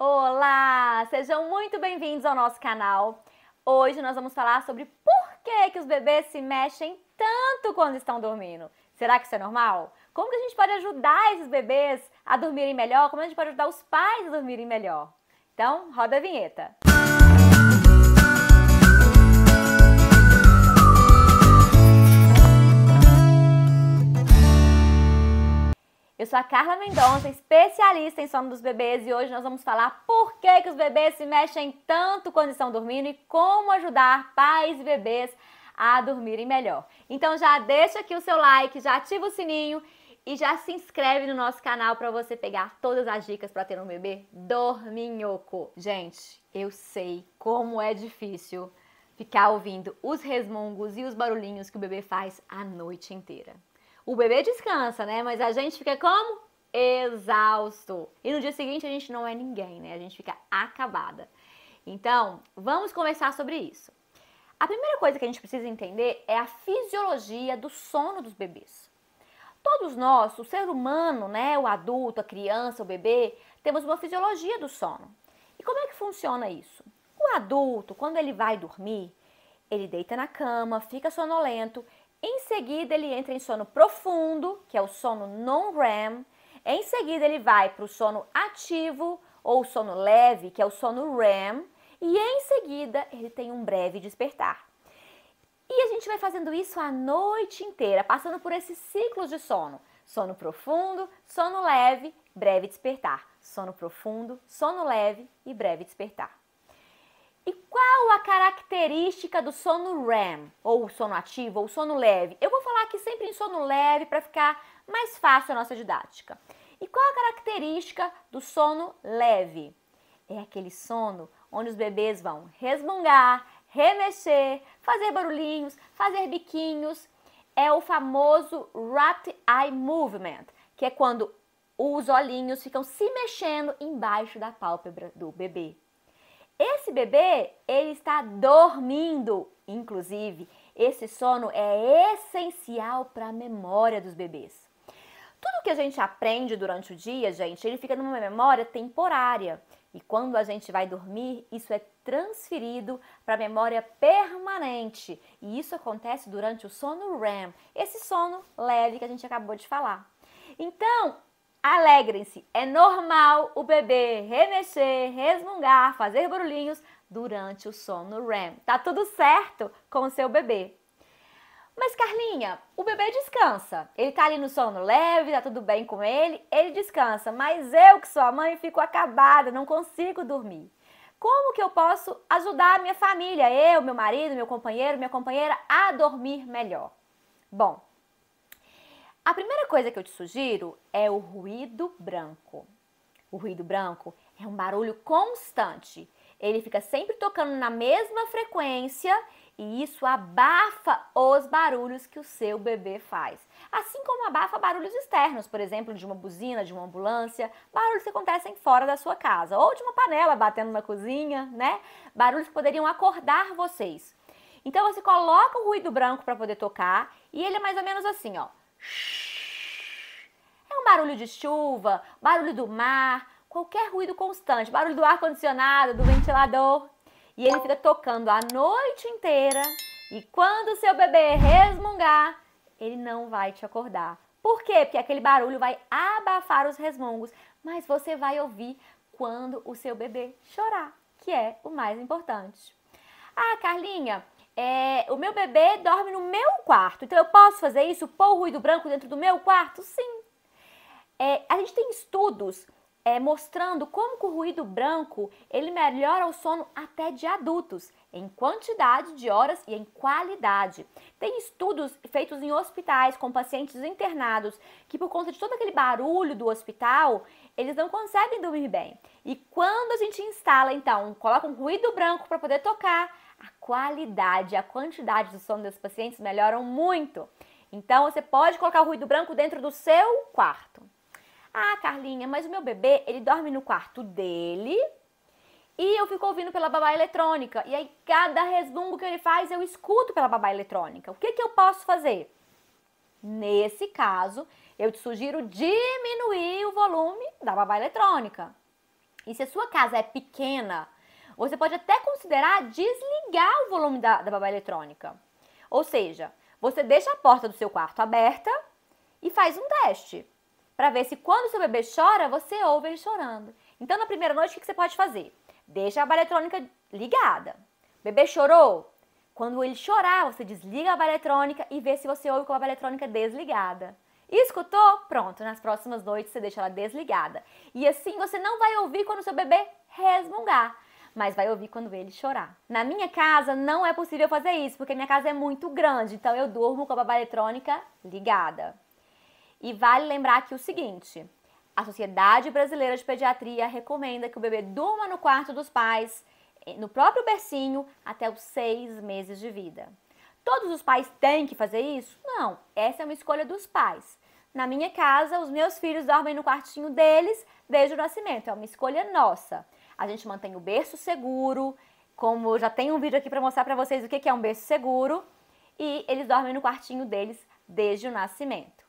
Olá! Sejam muito bem-vindos ao nosso canal. Hoje nós vamos falar sobre por que, que os bebês se mexem tanto quando estão dormindo. Será que isso é normal? Como que a gente pode ajudar esses bebês a dormirem melhor? Como a gente pode ajudar os pais a dormirem melhor? Então, roda a vinheta. Música Eu sou a Carla Mendonça, especialista em sono dos bebês e hoje nós vamos falar por que, que os bebês se mexem tanto quando estão dormindo e como ajudar pais e bebês a dormirem melhor. Então já deixa aqui o seu like, já ativa o sininho e já se inscreve no nosso canal para você pegar todas as dicas para ter um bebê dorminhoco. Gente, eu sei como é difícil ficar ouvindo os resmungos e os barulhinhos que o bebê faz a noite inteira. O bebê descansa, né? Mas a gente fica como? Exausto. E no dia seguinte a gente não é ninguém, né? A gente fica acabada. Então, vamos conversar sobre isso. A primeira coisa que a gente precisa entender é a fisiologia do sono dos bebês. Todos nós, o ser humano, né, o adulto, a criança, o bebê, temos uma fisiologia do sono. E como é que funciona isso? O adulto, quando ele vai dormir, ele deita na cama, fica sonolento em seguida, ele entra em sono profundo, que é o sono non-REM. Em seguida, ele vai para o sono ativo ou sono leve, que é o sono REM. E em seguida, ele tem um breve despertar. E a gente vai fazendo isso a noite inteira, passando por esses ciclos de sono: sono profundo, sono leve, breve despertar. Sono profundo, sono leve e breve despertar. E qual a característica do sono REM, ou sono ativo, ou sono leve? Eu vou falar aqui sempre em sono leve para ficar mais fácil a nossa didática. E qual a característica do sono leve? É aquele sono onde os bebês vão resmungar, remexer, fazer barulhinhos, fazer biquinhos. É o famoso Rapid Eye Movement, que é quando os olhinhos ficam se mexendo embaixo da pálpebra do bebê. Esse bebê, ele está dormindo, inclusive. Esse sono é essencial para a memória dos bebês. Tudo que a gente aprende durante o dia, gente, ele fica numa memória temporária. E quando a gente vai dormir, isso é transferido para a memória permanente. E isso acontece durante o sono REM, esse sono leve que a gente acabou de falar. Então, Alegrem-se, é normal o bebê remexer, resmungar, fazer barulhinhos durante o sono REM. Tá tudo certo com o seu bebê. Mas Carlinha, o bebê descansa. Ele tá ali no sono leve, tá tudo bem com ele, ele descansa, mas eu que sou a mãe fico acabada, não consigo dormir. Como que eu posso ajudar a minha família, eu, meu marido, meu companheiro, minha companheira a dormir melhor? Bom, a primeira coisa que eu te sugiro é o ruído branco. O ruído branco é um barulho constante. Ele fica sempre tocando na mesma frequência e isso abafa os barulhos que o seu bebê faz. Assim como abafa barulhos externos, por exemplo, de uma buzina, de uma ambulância, barulhos que acontecem fora da sua casa, ou de uma panela batendo na cozinha, né? Barulhos que poderiam acordar vocês. Então você coloca o ruído branco para poder tocar e ele é mais ou menos assim, ó barulho de chuva, barulho do mar, qualquer ruído constante, barulho do ar-condicionado, do ventilador. E ele fica tocando a noite inteira. E quando o seu bebê resmungar, ele não vai te acordar. Por quê? Porque aquele barulho vai abafar os resmungos, mas você vai ouvir quando o seu bebê chorar, que é o mais importante. Ah, Carlinha, é, o meu bebê dorme no meu quarto, então eu posso fazer isso? Pôr o ruído branco dentro do meu quarto? Sim, é, a gente tem estudos é, mostrando como o ruído branco ele melhora o sono até de adultos, em quantidade de horas e em qualidade. Tem estudos feitos em hospitais com pacientes internados que por conta de todo aquele barulho do hospital, eles não conseguem dormir bem. E quando a gente instala então, coloca um ruído branco para poder tocar, a qualidade, a quantidade do sono dos pacientes melhoram muito. Então você pode colocar o ruído branco dentro do seu quarto. Ah, Carlinha, mas o meu bebê, ele dorme no quarto dele e eu fico ouvindo pela babá eletrônica. E aí, cada resmungo que ele faz, eu escuto pela babá eletrônica. O que, que eu posso fazer? Nesse caso, eu te sugiro diminuir o volume da babá eletrônica. E se a sua casa é pequena, você pode até considerar desligar o volume da, da babá eletrônica. Ou seja, você deixa a porta do seu quarto aberta e faz um teste para ver se quando seu bebê chora, você ouve ele chorando. Então, na primeira noite, o que você pode fazer? Deixa a bala eletrônica ligada. O bebê chorou? Quando ele chorar, você desliga a bala eletrônica e vê se você ouve com a bala eletrônica desligada. Escutou? Pronto, nas próximas noites você deixa ela desligada. E assim você não vai ouvir quando seu bebê resmungar mas vai ouvir quando ele chorar. Na minha casa não é possível fazer isso, porque minha casa é muito grande, então eu durmo com a babá eletrônica ligada. E vale lembrar aqui o seguinte: a Sociedade Brasileira de Pediatria recomenda que o bebê durma no quarto dos pais, eh, no próprio bercinho, até os seis meses de vida. Todos os pais têm que fazer isso? Não, essa é uma escolha dos pais. Na minha casa, os meus filhos dormem no quartinho deles desde o nascimento, é uma escolha nossa. A gente mantém o berço seguro, como já tem um vídeo aqui para mostrar para vocês o que é um berço seguro, e eles dormem no quartinho deles desde o nascimento.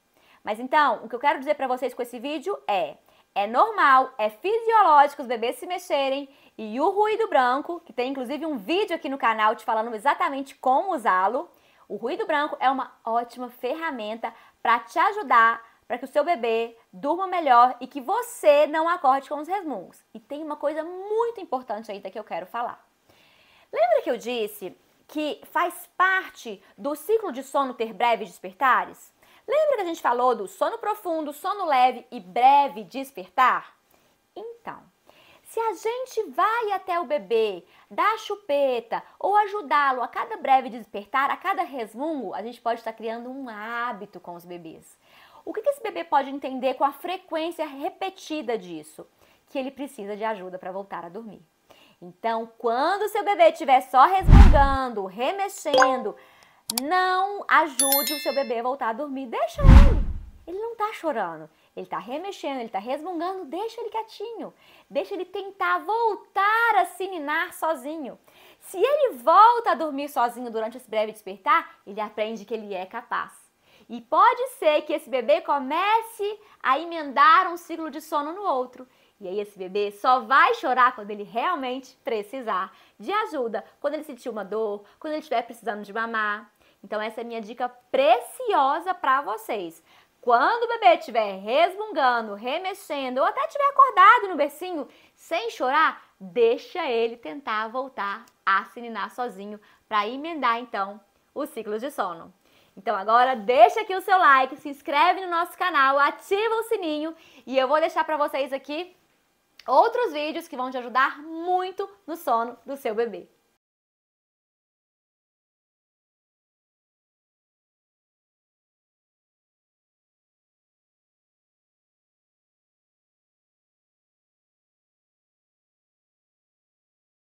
Mas então, o que eu quero dizer para vocês com esse vídeo é: é normal, é fisiológico os bebês se mexerem e o ruído branco, que tem inclusive um vídeo aqui no canal te falando exatamente como usá-lo. O ruído branco é uma ótima ferramenta para te ajudar para que o seu bebê durma melhor e que você não acorde com os resmungos. E tem uma coisa muito importante ainda que eu quero falar. Lembra que eu disse que faz parte do ciclo de sono ter breves despertares? Lembra que a gente falou do sono profundo, sono leve e breve despertar? Então, se a gente vai até o bebê, dá chupeta ou ajudá-lo a cada breve despertar, a cada resmungo, a gente pode estar criando um hábito com os bebês. O que esse bebê pode entender com a frequência repetida disso? Que ele precisa de ajuda para voltar a dormir. Então, quando seu bebê estiver só resmungando, remexendo, não ajude o seu bebê a voltar a dormir. Deixa ele. Ele não está chorando. Ele está remexendo, ele está resmungando. Deixa ele quietinho. Deixa ele tentar voltar a se ninar sozinho. Se ele volta a dormir sozinho durante esse breve despertar, ele aprende que ele é capaz. E pode ser que esse bebê comece a emendar um ciclo de sono no outro. E aí esse bebê só vai chorar quando ele realmente precisar de ajuda, quando ele sentir uma dor, quando ele estiver precisando de mamar. Então essa é minha dica preciosa para vocês. Quando o bebê estiver resmungando, remexendo ou até estiver acordado no bercinho, sem chorar, deixa ele tentar voltar a se ninar sozinho para emendar então os ciclos de sono. Então agora deixa aqui o seu like, se inscreve no nosso canal, ativa o sininho e eu vou deixar para vocês aqui outros vídeos que vão te ajudar muito no sono do seu bebê.